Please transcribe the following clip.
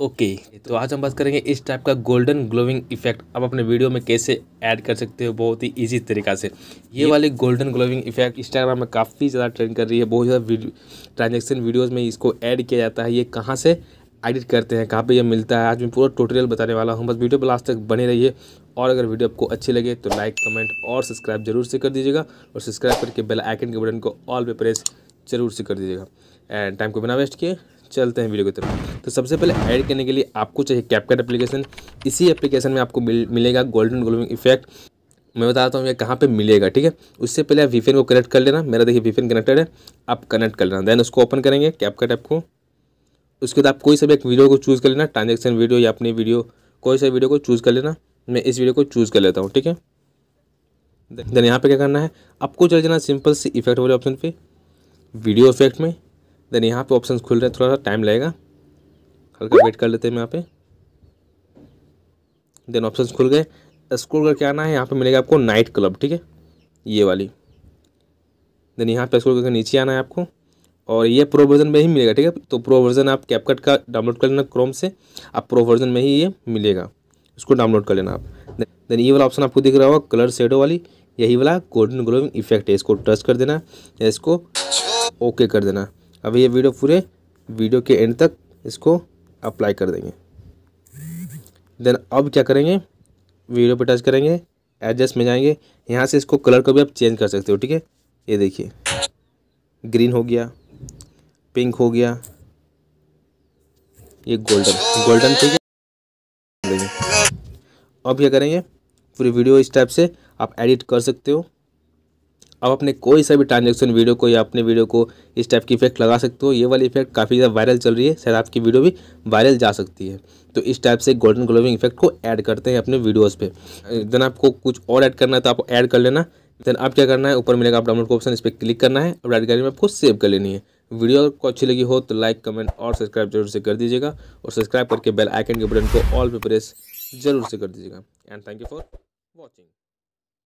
okay okay, तो आज हम बात करेंगे इस टाइप का गोल्डन ग्लोविंग इफेक्ट आप अपने वीडियो में कैसे ऐड कर सकते हो बहुत ही इजी तरीका से ये, ये वाले गोल्डन ग्लोविंग इफेक्ट इंस्टाग्राम में काफ़ी ज़्यादा ट्रेंड कर रही है बहुत ज़्यादा वीडियो ट्रांजेक्शन वीडियोज़ में इसको ऐड किया जाता है ये कहाँ से एडिट करते हैं कहाँ पर यह मिलता है आज मैं पूरा टोटोरियल बताने वाला हूँ बस वीडियो पर लास्ट तक बने रहिए और अगर वीडियो आपको अच्छी लगे तो लाइक कमेंट और सब्सक्राइब जरूर से कर दीजिएगा और सब्सक्राइब करके बेल आइकन के बटन को ऑल पे प्रेस जरूर से कर दीजिएगा एंड टाइम को बिना वेस्ट किए चलते हैं वीडियो की तरफ तो सबसे पहले ऐड करने के लिए आपको चाहिए कैपकट एप्लीकेशन इसी एप्लीकेशन में आपको मिल, मिलेगा गोल्डन ग्लोविंग इफेक्ट मैं बताता हूँ ये कहाँ पे मिलेगा ठीक है उससे पहले आप वीफेन को कनेक्ट कर लेना मेरा देखिए वीफेन कनेक्टेड है आप कनेक्ट कर लेना देन उसको ओपन करेंगे कैपकट ऐप को उसके बाद आप कोई सा भी एक वीडियो को चूज़ कर लेना ट्रांजेक्शन वीडियो या अपनी वीडियो कोई सा वीडियो को चूज़ कर लेना मैं इस वीडियो को चूज़ कर लेता हूँ ठीक है देन यहाँ पर क्या करना है आपको चले जाना सिंपल से इफेक्ट वाले ऑप्शन पर वीडियो इफेक्ट में देन यहाँ पे ऑप्शन खुल रहे हैं थोड़ा सा टाइम लगेगा हल्का वेट कर लेते हैं यहाँ पे देन ऑप्शन खुल गए स्क्रोल करके आना है यहाँ पे मिलेगा आपको नाइट क्लब ठीक है ये वाली देन यहाँ पे स्क्रोल करके नीचे आना है आपको और ये प्रो वर्जन में ही मिलेगा ठीक है तो प्रो वर्जन आप कैपकट का डाउनलोड कर लेना क्रोम से आप प्रो वर्जन में ही ये मिलेगा इसको डाउनलोड कर लेना आप देन ये वाला ऑप्शन आपको दिख रहा होगा कलर शेडो वाली यही वाला गोल्डन ग्लोइंग इफेक्ट है इसको टच कर देना या इसको ओके कर देना अब ये वीडियो पूरे वीडियो के एंड तक इसको अप्लाई कर देंगे देन अब क्या करेंगे वीडियो पर टच करेंगे एडजस्ट में जाएंगे यहाँ से इसको कलर को भी आप चेंज कर सकते हो ठीक है ये देखिए ग्रीन हो गया पिंक हो गया ये गोल्डन गोल्डन ठीक है अब क्या करेंगे पूरी वीडियो इस टाइप से आप एडिट कर सकते हो आप अपने कोई सा भी ट्रांजेक्शन वीडियो को या अपने वीडियो को इस टाइप की इफेक्ट लगा सकते हो ये वाली इफेक्ट काफ़ी ज़्यादा वायरल चल रही है शायद आपकी वीडियो भी वायरल जा सकती है तो इस टाइप से गोल्डन ग्लोविंग इफेक्ट को ऐड करते हैं अपने वीडियोज़ पर देन आपको कुछ और ऐड करना है तो आप ऐड कर लेना देन आप क्या करना है ऊपर मिलेगा आप डाउनलोड ऑप्शन इस पर क्लिक करना है और राइट गैलरी में आपको सेव कर लेनी है वीडियो को अच्छी लगी हो तो लाइक कमेंट और सब्सक्राइब जरूर से कर दीजिएगा और सब्सक्राइब करके बेल आइकन के बटन को ऑल पे प्रेस जरूर से कर दीजिएगा and thank you for watching